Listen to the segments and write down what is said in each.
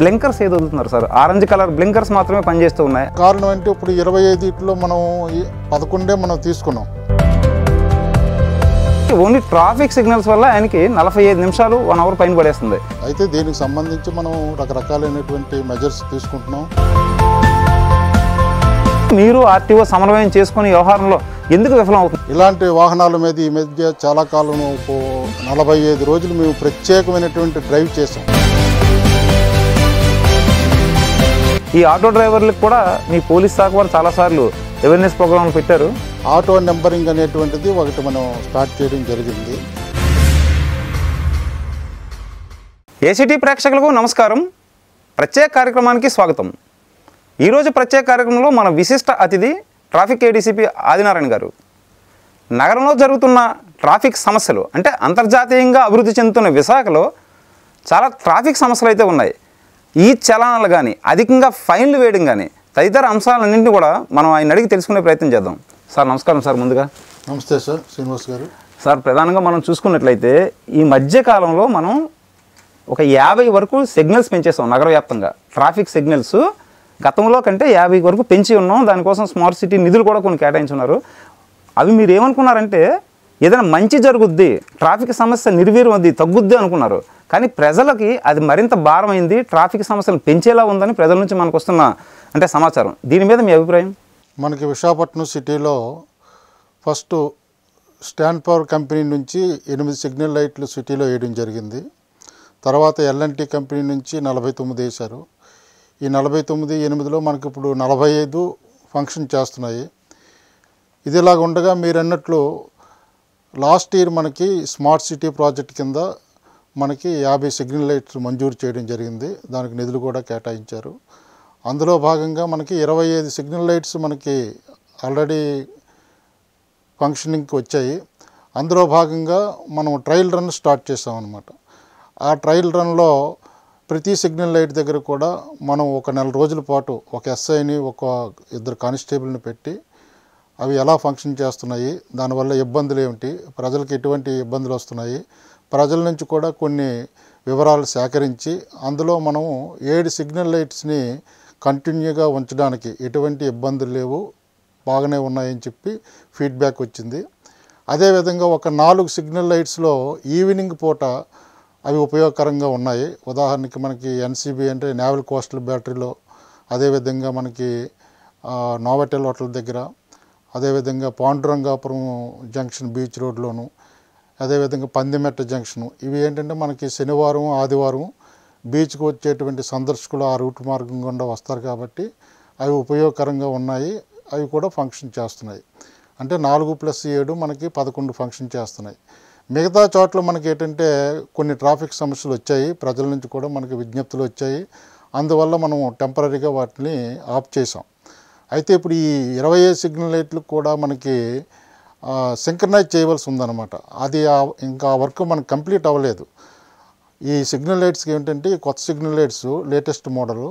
blinkers ఏది వదులుతున్నారు sir orange colour blinkers మాత్రమే పనిచేస్తూ ఉన్నాయి కారణం అంటే ఇప్పుడు ఇరవై ఐదులో మనం పదకొండే మనం తీసుకున్నాం ఓన్లీ ట్రాఫిక్ సిగ్నల్స్ వల్ల ఆయనకి నలభై ఐదు నిమిషాలు వన్ అవర్ పైన పడేస్తుంది అయితే దీనికి సంబంధించి మనం రకరకాలైనటువంటి మెజర్స్ తీసుకుంటున్నాం మీరు ఆర్టీఓ సమన్వయం చేసుకుని వ్యవహారంలో ఎందుకు విఫలం అవుతుంది ఇలాంటి వాహనాల మీద ఈ మధ్య చాలా కాలం నలభై ఐదు రోజులు మేము ప్రత్యేకమైనటువంటి డ్రైవ్ చేసాం ఈ ఆటో డ్రైవర్లకు కూడా మీ పోలీస్ శాఖ వారు చాలాసార్లు అవేర్నెస్ ప్రోగ్రాంలు పెట్టారు ఆటో నెంబరింగ్ అనేటువంటిది ఒకటి మనం స్టార్ట్ చేయడం జరిగింది ఏసీటీ ప్రేక్షకులకు నమస్కారం ప్రత్యేక కార్యక్రమానికి స్వాగతం ఈరోజు ప్రత్యేక కార్యక్రమంలో మన విశిష్ట అతిథి ట్రాఫిక్ ఏడీసీపీ ఆదినారాయణ గారు నగరంలో జరుగుతున్న ట్రాఫిక్ సమస్యలు అంటే అంతర్జాతీయంగా అభివృద్ధి చెందుతున్న విశాఖలో చాలా ట్రాఫిక్ సమస్యలు అయితే ఉన్నాయి ఈ చలనాలు కానీ అధికంగా ఫైన్లు వేయడం కానీ తదితర అంశాలన్నింటినీ కూడా మనం ఆయన అడిగి తెలుసుకునే ప్రయత్నం చేద్దాం సార్ నమస్కారం సార్ ముందుగా నమస్తే సార్ శ్రీనివాస్ గారు సార్ ప్రధానంగా మనం చూసుకున్నట్లయితే ఈ మధ్యకాలంలో మనం ఒక యాభై వరకు సిగ్నల్స్ పెంచేసాం నగర వ్యాప్తంగా ట్రాఫిక్ సిగ్నల్స్ గతంలో కంటే యాభై వరకు పెంచి ఉన్నాం దానికోసం స్మార్ట్ సిటీ నిధులు కూడా కొన్ని కేటాయించున్నారు అవి మీరు ఏమనుకున్నారంటే ఏదైనా మంచి జరుగుద్ది ట్రాఫిక్ సమస్య నిర్వీర్యం అది తగ్గుద్ది అనుకున్నారు కానీ ప్రజలకి అది మరింత భారమైంది ట్రాఫిక్ సమస్యలు పెంచేలా ఉందని ప్రజల నుంచి మనకు వస్తున్న అంటే సమాచారం దీని మీద మీ అభిప్రాయం మనకి విశాఖపట్నం సిటీలో ఫస్ట్ స్టాండ్ పవర్ కంపెనీ నుంచి ఎనిమిది సిగ్నల్ లైట్లు సిటీలో వేయడం జరిగింది తర్వాత ఎల్ఎన్టీ కంపెనీ నుంచి నలభై తొమ్మిది వేశారు ఈ నలభై తొమ్మిది ఎనిమిదిలో మనకి ఇప్పుడు నలభై ఐదు ఫంక్షన్ చేస్తున్నాయి ఇదిలాగా ఉండగా మీరు అన్నట్లు లాస్ట్ ఇయర్ మనకి స్మార్ట్ సిటీ ప్రాజెక్ట్ కింద మనకి యాభై సిగ్నల్ లైట్స్ మంజూరు చేయడం జరిగింది దానికి నిధులు కూడా కేటాయించారు అందులో భాగంగా మనకి ఇరవై ఐదు సిగ్నల్ లైట్స్ మనకి ఆల్రెడీ ఫంక్షనింగ్కి వచ్చాయి అందులో భాగంగా మనం ట్రయల్ రన్ స్టార్ట్ చేసామన్నమాట ఆ ట్రయల్ రన్లో ప్రతి సిగ్నల్ లైట్ దగ్గర కూడా మనం ఒక నెల రోజుల పాటు ఒక ఎస్ఐని ఒక ఇద్దరు కానిస్టేబుల్ని పెట్టి అవి ఎలా ఫంక్షన్ చేస్తున్నాయి దానివల్ల ఇబ్బందులు ఏమిటి ప్రజలకు ఎటువంటి ఇబ్బందులు వస్తున్నాయి ప్రజల నుంచి కూడా కొన్ని వివరాలు సేకరించి అందులో మనము ఏడు సిగ్నల్ లైట్స్ని కంటిన్యూగా ఉంచడానికి ఎటువంటి ఇబ్బందులు లేవు బాగానే ఉన్నాయని చెప్పి ఫీడ్బ్యాక్ వచ్చింది అదేవిధంగా ఒక నాలుగు సిగ్నల్ లైట్స్లో ఈవినింగ్ పూట అవి ఉపయోగకరంగా ఉన్నాయి ఉదాహరణకి మనకి ఎన్సీబీ అంటే నేవల్ కోస్టల్ బ్యాటరీలో అదేవిధంగా మనకి నోవటెల్ హోటల్ దగ్గర అదేవిధంగా పాండురంగాపురం జంక్షన్ బీచ్ రోడ్లోను అదేవిధంగా పందిమెట్ట జంక్షను ఇవి ఏంటంటే మనకి శనివారం ఆదివారం బీచ్కి వచ్చేటువంటి సందర్శకులు ఆ రూట్ మార్గం గుండా వస్తారు కాబట్టి అవి ఉపయోగకరంగా ఉన్నాయి అవి కూడా ఫంక్షన్ చేస్తున్నాయి అంటే నాలుగు ప్లస్ ఏడు మనకి పదకొండు ఫంక్షన్ చేస్తున్నాయి మిగతా చోట్ల మనకి ఏంటంటే కొన్ని ట్రాఫిక్ సమస్యలు వచ్చాయి ప్రజల నుంచి కూడా మనకి విజ్ఞప్తులు వచ్చాయి అందువల్ల మనం టెంపరీగా వాటిని ఆఫ్ చేసాం అయితే ఇప్పుడు ఈ ఇరవై సిగ్నల్ లైట్లు కూడా మనకి సింక్రనైజ్ చేయవలసి ఉందన్నమాట అది ఇంకా వర్క్ మనకు కంప్లీట్ అవ్వలేదు ఈ సిగ్నల్ లైట్స్కి ఏంటంటే కొత్త సిగ్నల్ లైట్స్ లేటెస్ట్ మోడల్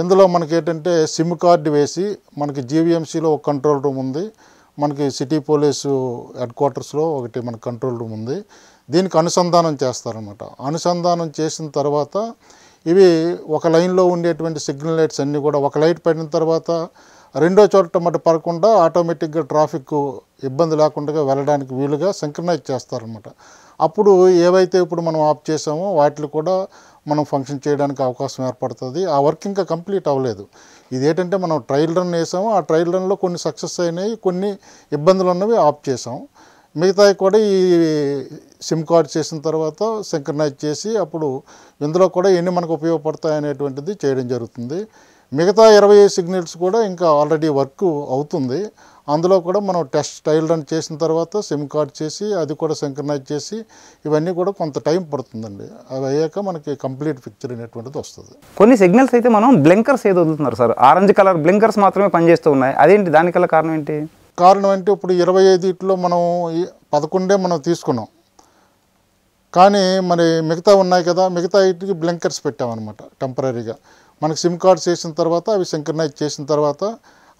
ఇందులో మనకి ఏంటంటే సిమ్ కార్డు వేసి మనకి జీవీఎంసీలో ఒక కంట్రోల్ రూమ్ ఉంది మనకి సిటీ పోలీసు హెడ్ క్వార్టర్స్లో ఒకటి మన కంట్రోల్ రూమ్ ఉంది దీనికి అనుసంధానం చేస్తారనమాట అనుసంధానం చేసిన తర్వాత ఇవి ఒక లైన్లో ఉండేటువంటి సిగ్నల్ లైట్స్ అన్నీ కూడా ఒక లైట్ పడిన తర్వాత రెండో చోట మటు పడకుండా ఆటోమేటిక్గా ట్రాఫిక్ ఇబ్బంది లేకుండా వెళ్ళడానికి వీలుగా సింక్రనైజ్ చేస్తారనమాట అప్పుడు ఏవైతే ఇప్పుడు మనం ఆఫ్ చేసామో వాటిని కూడా మనం ఫంక్షన్ చేయడానికి అవకాశం ఏర్పడుతుంది ఆ వర్క్ ఇంకా కంప్లీట్ అవ్వలేదు ఇది ఏంటంటే మనం ట్రయల్ రన్ వేసాము ఆ ట్రయల్ రన్లో కొన్ని సక్సెస్ అయినాయి కొన్ని ఇబ్బందులు ఉన్నవి ఆఫ్ చేసాం మిగతాయి కూడా ఈ సిమ్ కార్డ్ చేసిన తర్వాత సింక్రనైజ్ చేసి అప్పుడు ఇందులో కూడా ఎన్ని మనకు ఉపయోగపడతాయి అనేటువంటిది చేయడం జరుగుతుంది మిగతా ఇరవై సిగ్నల్స్ కూడా ఇంకా ఆల్రెడీ వర్క్ అవుతుంది అందులో కూడా మనం టెస్ట్ టైల్ రన్ చేసిన తర్వాత సిమ్ కార్డ్ చేసి అది కూడా సింక్రనైజ్ చేసి ఇవన్నీ కూడా కొంత టైం పడుతుందండి అవి అయ్యాక మనకి కంప్లీట్ పిక్చర్ అనేటువంటిది వస్తుంది కొన్ని సిగ్నల్స్ అయితే మనం బ్లింకర్స్ ఏదో వదులుతున్నారు సార్ ఆరెంజ్ కలర్ బ్లింకర్స్ మాత్రమే పనిచేస్తూ ఉన్నాయి అదేంటి దానికల్లా కారణం ఏంటి కారణం అంటే ఇప్పుడు ఇరవై ఐదులో మనం పదకొండే మనం తీసుకున్నాం కానీ మరి మిగతా ఉన్నాయి కదా మిగతా ఇటుకి బ్లింకర్స్ పెట్టామన్నమాట టెంపరీగా మనకి సిమ్ కార్డ్స్ వేసిన తర్వాత అవి సింక్రనైజ్ చేసిన తర్వాత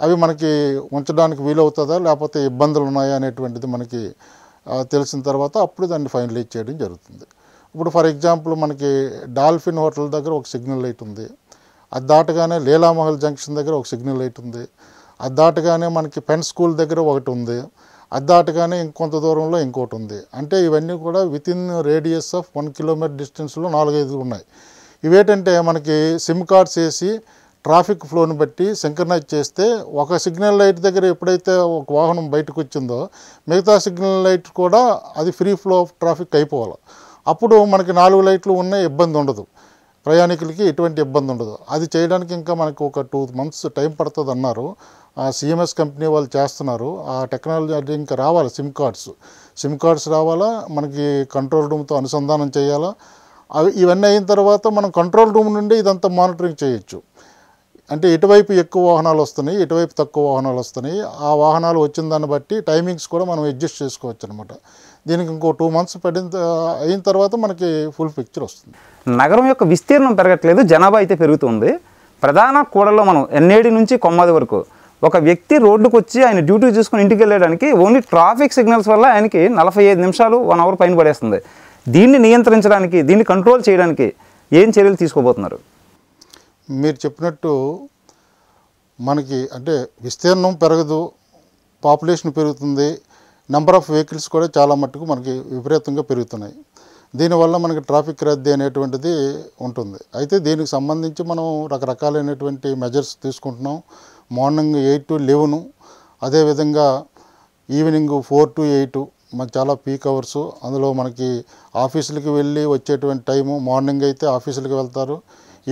అవి మనకి ఉంచడానికి వీలవుతుందా లేకపోతే ఇబ్బందులు ఉన్నాయా అనేటువంటిది మనకి తెలిసిన తర్వాత అప్పుడు దాన్ని ఫైనలైజ్ చేయడం జరుగుతుంది ఇప్పుడు ఫర్ ఎగ్జాంపుల్ మనకి డాల్ఫిన్ హోటల్ దగ్గర ఒక సిగ్నల్ లైట్ ఉంది అది దాటగానే లీలామహల్ జంక్షన్ దగ్గర ఒక సిగ్నల్ లైట్ ఉంది అది దాటగానే మనకి పెన్ స్కూల్ దగ్గర ఒకటి ఉంది అది దాటగానే ఇంకొంత దూరంలో ఇంకోటి ఉంది అంటే ఇవన్నీ కూడా within radius of one kilometre డిస్టెన్స్లో నాలుగైదు ఉన్నాయి ఇవేటంటే మనకి సిమ్ కార్డ్స్ వేసి ట్రాఫిక్ ఫ్లోని బట్టి సింక్రనైజ్ చేస్తే ఒక సిగ్నల్ లైట్ దగ్గర ఎప్పుడైతే ఒక వాహనం బయటకు వచ్చిందో మిగతా సిగ్నల్ లైట్ కూడా అది ఫ్రీ ఫ్లో ఆఫ్ ట్రాఫిక్ అయిపోవాలి అప్పుడు మనకి నాలుగు లైట్లు ఉన్న ఇబ్బంది ఉండదు ప్రయాణికులకి ఎటువంటి ఇబ్బంది ఉండదు అది చేయడానికి ఇంకా మనకు ఒక టూ మంత్స్ టైం పడుతుంది అన్నారు సిఎంఎస్ కంపెనీ వాళ్ళు చేస్తున్నారు ఆ టెక్నాలజీ అది ఇంకా రావాలి సిమ్ కార్డ్స్ సిమ్ కార్డ్స్ రావాలా మనకి కంట్రోల్ రూమ్తో అనుసంధానం చేయాలా అవి ఇవన్నీ అయిన తర్వాత మనం కంట్రోల్ రూమ్ నుండి ఇదంతా మానిటరింగ్ చేయొచ్చు అంటే ఎటువైపు ఎక్కువ వాహనాలు వస్తున్నాయి ఎటువైపు తక్కువ వాహనాలు వస్తున్నాయి ఆ వాహనాలు వచ్చిన దాన్ని బట్టి టైమింగ్స్ కూడా మనం అడ్జస్ట్ చేసుకోవచ్చు అనమాట దీనికి ఇంకో టూ మంత్స్ పడిన అయిన తర్వాత మనకి ఫుల్ పిక్చర్ వస్తుంది నగరం యొక్క విస్తీర్ణం పెరగట్లేదు జనాభా అయితే పెరుగుతుంది ప్రధాన కూడల్లో మనం ఎన్నేడి నుంచి కొమ్మది వరకు ఒక వ్యక్తి రోడ్డుకు వచ్చి ఆయన డ్యూటీ చూసుకుని ఇంటికి వెళ్ళడానికి ఓన్లీ ట్రాఫిక్ సిగ్నల్స్ వల్ల ఆయనకి నలభై ఐదు నిమిషాలు వన్ అవర్ పైన పడేస్తుంది దీన్ని నియంత్రించడానికి దీన్ని కంట్రోల్ చేయడానికి ఏం చర్యలు తీసుకోబోతున్నారు మీరు చెప్పినట్టు మనకి అంటే విస్తీర్ణం పెరగదు పాపులేషన్ పెరుగుతుంది నెంబర్ ఆఫ్ వెహికల్స్ కూడా చాలా మట్టుకు మనకి విపరీతంగా పెరుగుతున్నాయి దీనివల్ల మనకి ట్రాఫిక్ రద్దీ అనేటువంటిది ఉంటుంది అయితే దీనికి సంబంధించి మనం రకరకాలైనటువంటి మెజర్స్ తీసుకుంటున్నాం మార్నింగ్ ఎయిట్ టు లెవెను అదేవిధంగా ఈవినింగ్ ఫోర్ టు ఎయిట్ మనకు చాలా పీక్ అవర్స్ అందులో మనకి ఆఫీసులకి వెళ్ళి వచ్చేటువంటి టైము మార్నింగ్ అయితే ఆఫీసులకి వెళ్తారు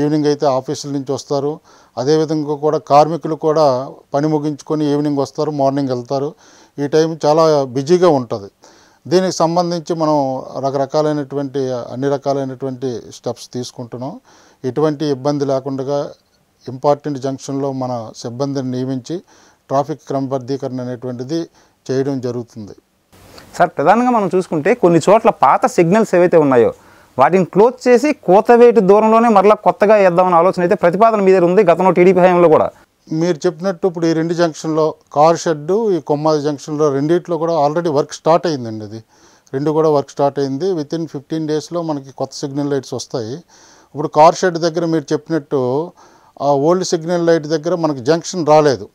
ఈవినింగ్ అయితే ఆఫీసుల నుంచి వస్తారు అదేవిధంగా కూడా కార్మికులు కూడా పని ముగించుకొని ఈవినింగ్ వస్తారు మార్నింగ్ వెళ్తారు ఈ టైం చాలా బిజీగా ఉంటుంది దీనికి సంబంధించి మనం రకరకాలైనటువంటి అన్ని రకాలైనటువంటి స్టెప్స్ తీసుకుంటున్నాం ఎటువంటి ఇబ్బంది లేకుండా ఇంపార్టెంట్ జంక్షన్లో మన సిబ్బందిని నియమించి ట్రాఫిక్ క్రమబద్ధీకరణ అనేటువంటిది చేయడం జరుగుతుంది సార్ ప్రధానంగా మనం చూసుకుంటే కొన్ని చోట్ల పాత సిగ్నల్స్ ఏవైతే ఉన్నాయో వాటిని క్లోజ్ చేసి కోతవేటు దూరంలోనే మరలా కొత్తగా వేద్దామని ఆలోచన అయితే ప్రతిపాదన మీద ఉంది గతంలో టీడీపీ హయాంలో కూడా మీరు చెప్పినట్టు ఇప్పుడు ఈ రెండు జంక్షన్లో కార్ షెడ్డు ఈ కొమ్మాది జంక్షన్లో రెండింటిలో కూడా ఆల్రెడీ వర్క్ స్టార్ట్ అయిందండి అది రెండు కూడా వర్క్ స్టార్ట్ అయింది విత్ ఇన్ ఫిఫ్టీన్ డేస్లో మనకి కొత్త సిగ్నల్ లైట్స్ వస్తాయి ఇప్పుడు కార్ షెడ్ దగ్గర మీరు చెప్పినట్టు ఆ ఓల్డ్ సిగ్నల్ లైట్ దగ్గర మనకి జంక్షన్ రాలేదు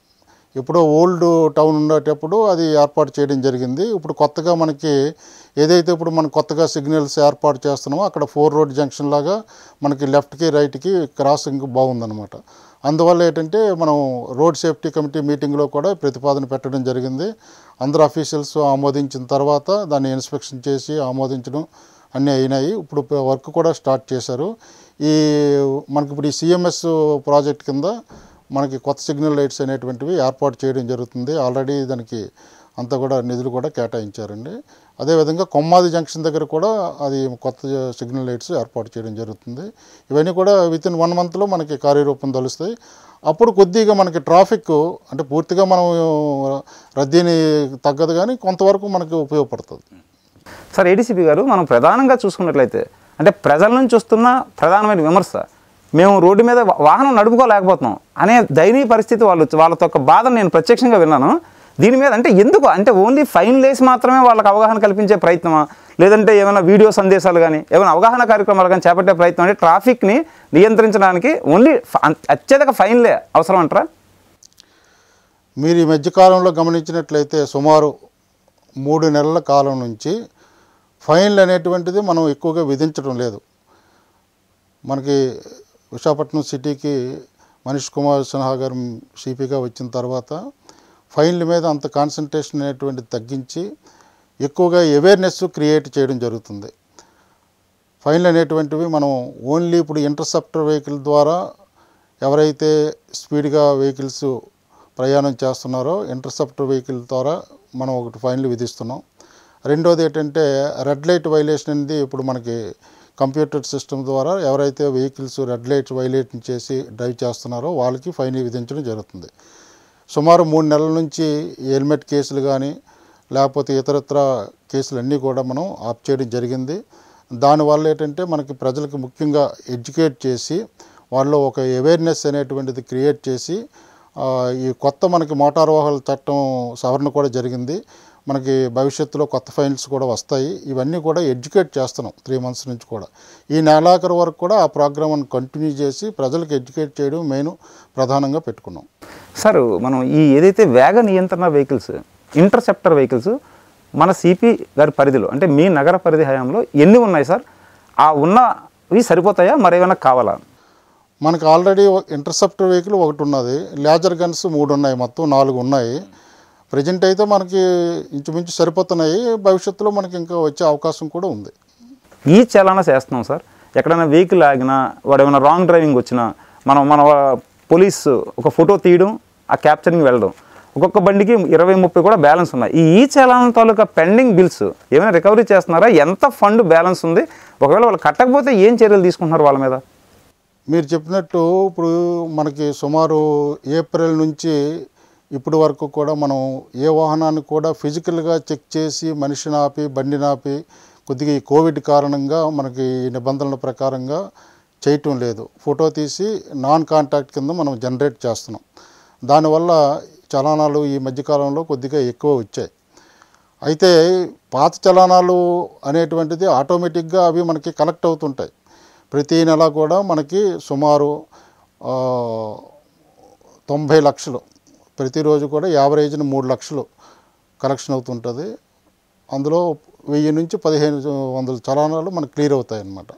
ఎప్పుడో ఓల్డ్ టౌన్ ఉండేటప్పుడు అది ఏర్పాటు చేయడం జరిగింది ఇప్పుడు కొత్తగా మనకి ఏదైతే ఇప్పుడు మనం కొత్తగా సిగ్నల్స్ ఏర్పాటు చేస్తున్నామో అక్కడ ఫోర్ రోడ్ జంక్షన్ లాగా మనకి లెఫ్ట్కి రైట్కి క్రాసింగ్ బాగుందనమాట అందువల్ల ఏంటంటే మనం రోడ్ సేఫ్టీ కమిటీ మీటింగ్లో కూడా ప్రతిపాదన పెట్టడం జరిగింది అందరు అఫీషియల్స్ ఆమోదించిన తర్వాత దాన్ని ఇన్స్పెక్షన్ చేసి ఆమోదించడం అన్నీ అయినాయి ఇప్పుడు వర్క్ కూడా స్టార్ట్ చేశారు ఈ మనకి ఇప్పుడు ఈ సిఎంఎస్ ప్రాజెక్ట్ కింద మనకి కొత్త సిగ్నల్ లైట్స్ అనేటువంటివి ఏర్పాటు చేయడం జరుగుతుంది ఆల్రెడీ దానికి అంత కూడా నిధులు కూడా కేటాయించారండి అదేవిధంగా కొమ్మాది జంక్షన్ దగ్గర కూడా అది కొత్త సిగ్నల్ లైట్స్ ఏర్పాటు చేయడం జరుగుతుంది ఇవన్నీ కూడా విత్ ఇన్ వన్ మంత్లో మనకి కార్యరూపం తలుస్తాయి అప్పుడు కొద్దిగా మనకి ట్రాఫిక్ అంటే పూర్తిగా మనం రద్దీని తగ్గదు కానీ కొంతవరకు మనకి ఉపయోగపడుతుంది సార్ ఏడీసీపీ గారు మనం ప్రధానంగా చూసుకున్నట్లయితే అంటే ప్రజల నుంచి వస్తున్న ప్రధానమైన విమర్శ మేము రోడ్డు మీద వాహనం నడుపుకోలేకపోతున్నాం అనే దయనీయ పరిస్థితి వాళ్ళు వాళ్ళ యొక్క బాధను నేను ప్రత్యక్షంగా విన్నాను దీని మీద అంటే ఎందుకు అంటే ఓన్లీ ఫైన్ లేసి మాత్రమే వాళ్ళకి అవగాహన కల్పించే ప్రయత్నమా లేదంటే ఏమైనా వీడియో సందేశాలు కానీ ఏమైనా అవగాహన కార్యక్రమాలు కానీ చేపట్టే ప్రయత్నం అంటే ట్రాఫిక్ని నియంత్రించడానికి ఓన్లీ అత్యధిక ఫైన్లే అవసరం అంటారా మీరు ఈ మధ్యకాలంలో గమనించినట్లయితే సుమారు మూడు నెలల కాలం నుంచి ఫైన్లు అనేటువంటిది మనం ఎక్కువగా విధించడం లేదు మనకి విశాఖపట్నం సిటీకి మనీష్ కుమార్ సిన్హా గారు సిపిగా వచ్చిన తర్వాత ఫైన్ల మీద అంత కాన్సన్ట్రేషన్ అనేటువంటి తగ్గించి ఎక్కువగా అవేర్నెస్ క్రియేట్ చేయడం జరుగుతుంది ఫైన్లు అనేటువంటివి మనం ఓన్లీ ఇప్పుడు ఇంటర్సెప్టర్ వెహికల్ ద్వారా ఎవరైతే స్పీడ్గా వెహికల్స్ ప్రయాణం చేస్తున్నారో ఇంటర్సెప్టర్ వెహికల్ ద్వారా మనం ఒకటి ఫైన్లు విధిస్తున్నాం రెండోది ఏంటంటే రెడ్ లైట్ వైలేషన్ అనేది ఇప్పుడు మనకి కంప్యూటర్ సిస్టమ్ ద్వారా ఎవరైతే వెహికల్స్ రెడ్ లైట్స్ వైలైట్ చేసి డ్రైవ్ చేస్తున్నారో వాళ్ళకి ఫైన్ విధించడం జరుగుతుంది సుమారు మూడు నెలల నుంచి హెల్మెట్ కేసులు కానీ లేకపోతే ఇతరత్ర కేసులన్నీ కూడా మనం ఆప్ చేయడం జరిగింది దానివల్ల ఏంటంటే మనకి ప్రజలకు ముఖ్యంగా ఎడ్యుకేట్ చేసి వాళ్ళు ఒక అవేర్నెస్ అనేటువంటిది క్రియేట్ చేసి ఈ కొత్త మనకి మోటార్ వాహనాల చట్టం సవరణ కూడా జరిగింది మనకి భవిష్యత్తులో కొత్త ఫైల్స్ కూడా వస్తాయి ఇవన్నీ కూడా ఎడ్యుకేట్ చేస్తున్నాం త్రీ మంత్స్ నుంచి కూడా ఈ నెలాఖరు వరకు కూడా ఆ ప్రోగ్రామ్ కంటిన్యూ చేసి ప్రజలకు ఎడ్యుకేట్ చేయడం మెయిన్ ప్రధానంగా పెట్టుకున్నాం సార్ మనం ఈ ఏదైతే వేగ నియంత్రణ వెహికల్స్ ఇంటర్సెప్టర్ వెహికల్స్ మన సిపి గారి పరిధిలో అంటే మీ నగర పరిధి హయాంలో ఎన్ని ఉన్నాయి సార్ ఆ ఉన్నవి సరిపోతాయా మరేమైనా కావాలా మనకు ఆల్రెడీ ఇంటర్సెప్టర్ వెహికల్ ఒకటి ఉన్నది లేజర్ గన్స్ మూడు ఉన్నాయి మొత్తం నాలుగు ఉన్నాయి ప్రజెంట్ అయితే మనకి ఇంచుమించు సరిపోతున్నాయి భవిష్యత్తులో మనకి ఇంకా వచ్చే అవకాశం కూడా ఉంది ఈ చలాన చేస్తున్నాం సార్ ఎక్కడైనా వెహికల్ ఆగినా వాడు ఏమైనా రాంగ్ డ్రైవింగ్ వచ్చినా మనం మన పోలీస్ ఒక ఫోటో తీయడం ఆ క్యాప్చరింగ్ వెళ్ళడం ఒక్కొక్క బండికి ఇరవై ముప్పై కూడా బ్యాలెన్స్ ఉన్నాయి ఈ చలాన తాలూకా పెండింగ్ బిల్స్ ఏమైనా రికవరీ చేస్తున్నారా ఎంత ఫండ్ బ్యాలెన్స్ ఉంది ఒకవేళ వాళ్ళు కట్టకపోతే ఏం చర్యలు తీసుకుంటున్నారు వాళ్ళ మీద మీరు చెప్పినట్టు ఇప్పుడు మనకి సుమారు ఏప్రిల్ నుంచి ఇప్పటి వరకు కూడా మనం ఏ వాహనాన్ని కూడా ఫిజికల్గా చెక్ చేసి మనిషిని ఆపి బండిని ఆపి కొద్దిగా ఈ కోవిడ్ కారణంగా మనకి ఈ నిబంధనల ప్రకారంగా చేయటం లేదు ఫోటో తీసి నాన్ కాంటాక్ట్ కింద మనం జనరేట్ చేస్తున్నాం దానివల్ల చలానాలు ఈ మధ్యకాలంలో కొద్దిగా ఎక్కువ వచ్చాయి అయితే పాత చలానాలు అనేటువంటిది ఆటోమేటిక్గా అవి మనకి కలెక్ట్ అవుతుంటాయి ప్రతీ నెల కూడా మనకి సుమారు తొంభై లక్షలు ప్రతిరోజు కూడా యావరేజ్ని మూడు లక్షలు కలెక్షన్ అవుతుంటుంది అందులో వెయ్యి నుంచి పదిహేను వందల చలానాలు మనకు క్లియర్ అవుతాయి అన్నమాట